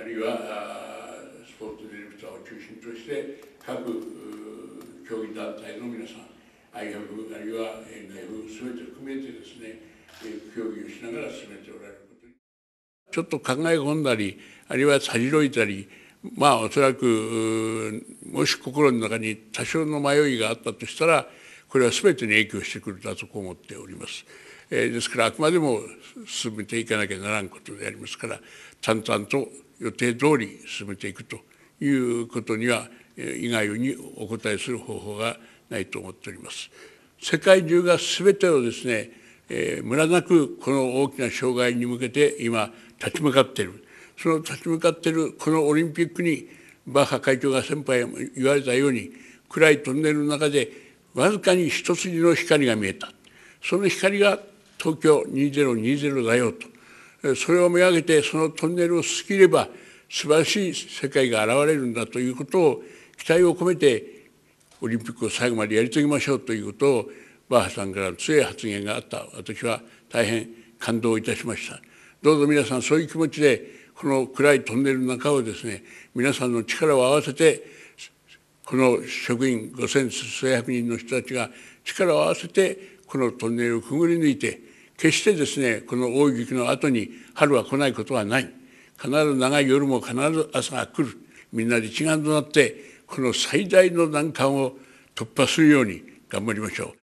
あるいはスポーツディレクターを中心として各競技団体の皆さん愛学 a あるいは n 部、f 全て含めてですね協議をしながら進めておられることにちょっと考え込んだりあるいはさじろいたりまあおそらくもし心の中に多少の迷いがあったとしたらこれは全てに影響してくれたと思っております。えですからあくまでも進めていかなきゃならんことでありますから淡々と予定通り進めていくということには以外にお答えする方法がないと思っております。世界中が全てをですね、えー、ムラなくこの大きな障害に向けて今立ち向かっているその立ち向かっているこのオリンピックにバッハ会長が先輩も言われたように暗いトンネルの中でわずかに一筋の光が見えたその光が東京2020だよとそれを見上げてそのトンネルを過ぎれば素晴らしい世界が現れるんだということを期待を込めてオリンピックを最後までやり遂げましょうということをバッハさんからの強い発言があった私は大変感動いたしましたどうぞ皆さんそういう気持ちでこの暗いトンネルの中をですね皆さんの力を合わせてこの職員5,000数百人の人たちが力を合わせてこのトンネルをくぐり抜いて決してですねこの大雪の後に春は来ないことはない必ず長い夜も必ず朝が来るみんなで一丸となってこの最大の難関を突破するように頑張りましょう